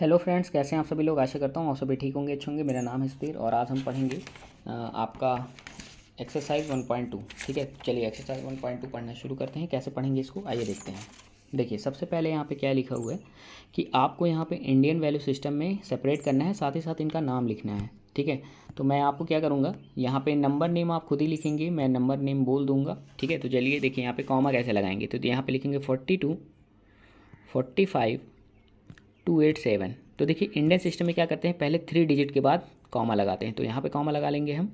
hello friends कैसे हैं आप सभी लोग आशा करता हूँ आप सभी ठीक होंगे अच्छे होंगे मेरा नाम है सुधीर और आज हम पढ़ेंगे आपका एक्सरसाइज 1.2 ठीक है चलिए एक्सरसाइज 1.2 पढ़ना शुरू करते हैं कैसे पढ़ेंगे इसको आइए देखते हैं देखिए सबसे पहले यहाँ पे क्या लिखा हुआ है कि आपको यहाँ पर इंडियन वैल्यू सिस्टम में सेपरेट करना है साथ ही साथ इनका नाम लिखना है ठीक है तो मैं आपको क्या करूँगा यहाँ पर नंबर नेम आप खुद ही लिखेंगे मैं नंबर नेम बोल दूँगा ठीक है तो चलिए देखिए यहाँ पर कॉमा कैसे लगाएंगे तो यहाँ पर लिखेंगे forty two forty five two eight seven तो देखिए इंडियन सिस्टम में क्या करते हैं पहले थ्री डिजिट के बाद कॉमा लगाते हैं तो यहाँ पे कॉमा लगा लेंगे हम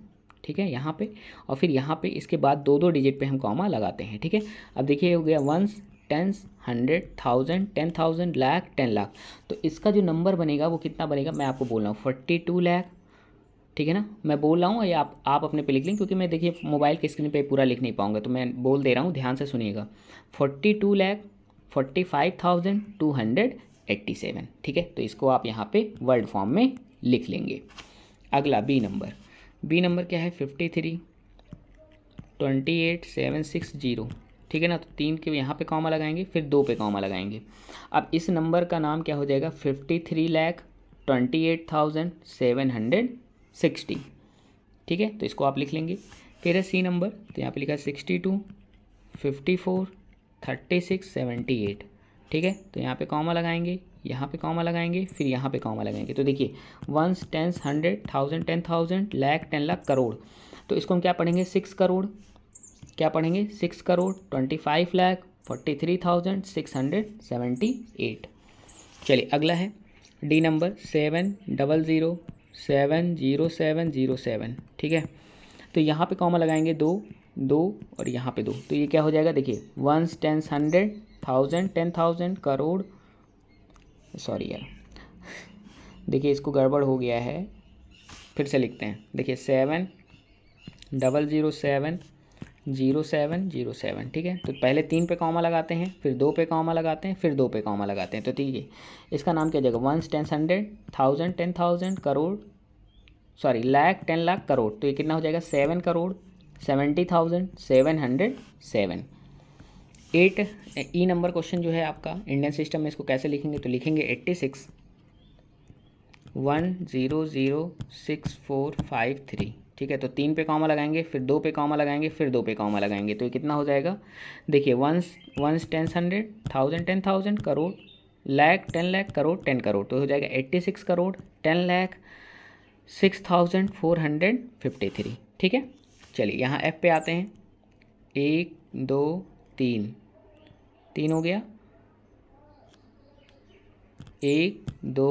ठीक है यहाँ पे और फिर यहाँ पे इसके बाद दो दो डिजिट पे हम कॉमा लगाते हैं ठीक है अब देखिए हो गया ones tens hundred thousand ten thousand lakh ten lakh तो इसका जो नंबर बनेगा वो कितना बनेगा मैं आपको बोल रहा हूँ फोर्टी टू लैख ठीक है ना मैं बोल रहा हूँ या आप आप अपने पे लिख लें क्योंकि मैं देखिए मोबाइल के स्क्रीन पे पूरा लिख नहीं पाऊंगा तो मैं बोल दे रहा हूँ ध्यान से सुनिएगा forty two lakh forty five thousand two hundred eighty seven ठीक है तो इसको आप यहाँ पे वर्ड फॉर्म में लिख लेंगे अगला बी नंबर बी नंबर क्या है fifty three twenty eight seven six zero ठीक है ना तो तीन के यहाँ पे कॉमा लगाएंगे फिर दो पे कॉमा लगाएंगे अब इस नंबर का नाम क्या हो जाएगा fifty three lakh twenty eight thousand seven hundred sixty ठीक है तो इसको आप लिख लेंगे फिर है सी नंबर तो यहाँ पे लिखा sixty two fifty four thirty six seventy eight ठीक है तो यहाँ पे कॉमा लगाएंगे यहाँ पे कॉमा लगाएंगे फिर यहाँ पे कॉमा लगाएंगे तो देखिए ones tens hundred thousand ten thousand lakh ten lakh crore तो इसको हम क्या पढ़ेंगे सिक्स करोड़ क्या पढ़ेंगे six crore twenty five lakh forty three thousand six hundred seventy eight चलिए अगला है D number seven double zero seven zero seven zero seven ठीक है तो यहाँ पे कॉमा लगाएंगे दो दो और यहाँ पे दो तो ये क्या हो जाएगा देखिए ones tens hundred thousand ten thousand crore sorry यार देखिए इसको गड़बड़ हो गया है फिर से लिखते हैं देखिए seven double zero seven zero seven zero seven ठीक है तो पहले तीन पे कॉमा लगाते हैं फिर दो पे कॉमा लगाते हैं फिर दो पे कॉमा लगाते हैं तो ठीक है इसका नाम क्या जाएगा ones ten hundred thousand ten thousand crore sorry lakh ten lakh crore तो ये कितना हो जाएगा seven crore seventy thousand seven hundred seven eight E number question जो है आपका इंडियन सिस्टम में इसको कैसे लिखेंगे तो लिखेंगे eighty six one zero zero six four five three ठीक है तो तीन पे कॉमा लगाएंगे फिर दो पे कॉमा लगाएंगे फिर दो पे कॉमा लगाएंगे तो ये कितना हो जाएगा देखिए ones ones ten hundred thousand ten thousand crore lakh ten lakh crore ten crore तो हो जाएगा eighty six crore ten lakh six thousand four hundred fifty three ठीक है चलिए यहाँ एफ पे आते हैं एक दो तीन तीन हो गया एक दो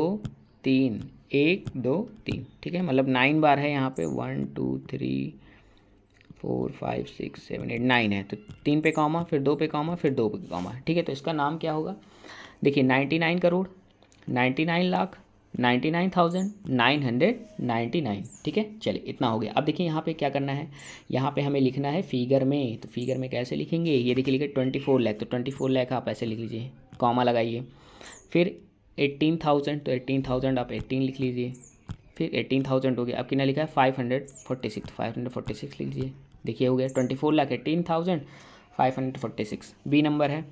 तीन एक दो तीन ठीक है मतलब नाइन बार है यहाँ पे one two three four five six seven eight nine है तो तीन पे कॉमा फिर दो पे कॉमा फिर दो पे कॉमा ठीक है तो इसका नाम क्या होगा देखिए ninety nine crore ninety nine lakh 99,999 nine thousand nine hundred ninety nine ठीक है चलिए इतना हो गया अब देखिए यहाँ पे क्या करना है यहाँ पे हमें लिखना है फिगर में तो फिगर में कैसे लिखेंगे ये देखिए लिखे ट्वेंटी फोर लैख तो ट्वेंटी फोर लैख आप ऐसे लिख लीजिए कॉमा लगाइए फिर 18,000 थाउजेंड तो एट्टीन थाउजेंड आप 18 लिख लीजिए फिर 18,000 थाउजेंड हो गया अब कितना लिखा है five hundred forty six five hundred forty six लिख लीजिए देखिए हो गया twenty four lakh eighteen thousand five hundred forty six B number है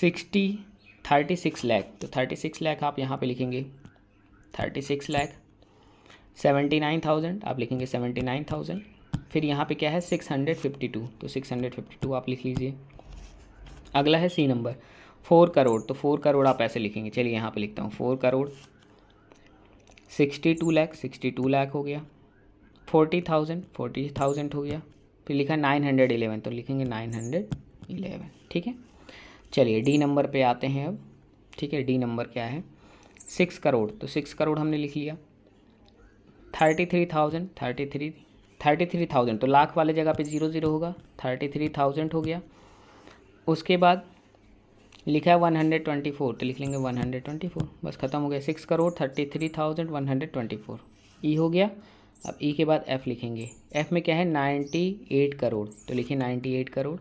सिक्सटी थर्टी सिक्स लैख तो थर्टी सिक्स लैख आप यहाँ पे लिखेंगे thirty six lakh seventy nine thousand आप लिखेंगे सेवेंटी नाइन थाउजेंड फिर यहाँ पे क्या है सिक्स हंड्रेड फिफ्टी टू तो सिक्स हंड्रेड फिफ्टी टू आप लिख लीजिए अगला है सी नंबर फोर करोड़ तो फोर करोड़ आप ऐसे लिखेंगे चलिए यहाँ पे लिखता हूँ four crore sixty two lakh sixty two lakh हो गया फोर्टी थाउजेंड फोर्टी थाउजेंड हो गया फिर लिखा नाइन हंड्रेड इलेवन तो लिखेंगे नाइन हंड्रेड इलेवन ठीक है चलिए डी नंबर पे आते हैं अब ठीक है डी नंबर क्या है सिक्स करोड़ तो सिक्स करोड़ हमने लिख लिया thirty three thousand thirty three thirty three thousand तो लाख वाले जगह पे जीरो जीरो होगा थर्टी थ्री थाउजेंड हो गया उसके बाद लिखा है वन हंड्रेड ट्वेंटी फोर तो लिख लेंगे वन हंड्रेड ट्वेंटी फोर बस ख़त्म हो गया six crore thirty three thousand one hundred twenty four ई हो गया अब ई के बाद एफ़ लिखेंगे एफ़ में क्या है नाइन्टी एट करोड़ तो लिखिए नाइन्टी एट करोड़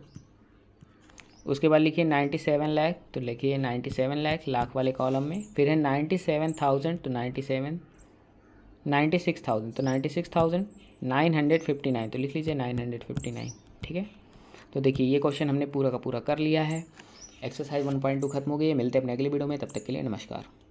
उसके बाद लिखिए नाइन्टी सेवन लैख तो लिखिए नाइन्टी सेवन लैख लाख वाले कॉलम में फिर है नाइन्टी सेवन थाउजेंड तो ninety seven ninety six thousand तो ninety six thousand nine hundred fifty nine तो लिख लीजिए नाइन हंड्रेड फिफ्टी नाइन ठीक है तो देखिए ये क्वेश्चन हमने पूरा का पूरा कर लिया है एक्सरसाइज वन पॉइंट टू खत्म हो गई है मिलते हैं अपने अगले वीडियो में तब तक के लिए नमस्कार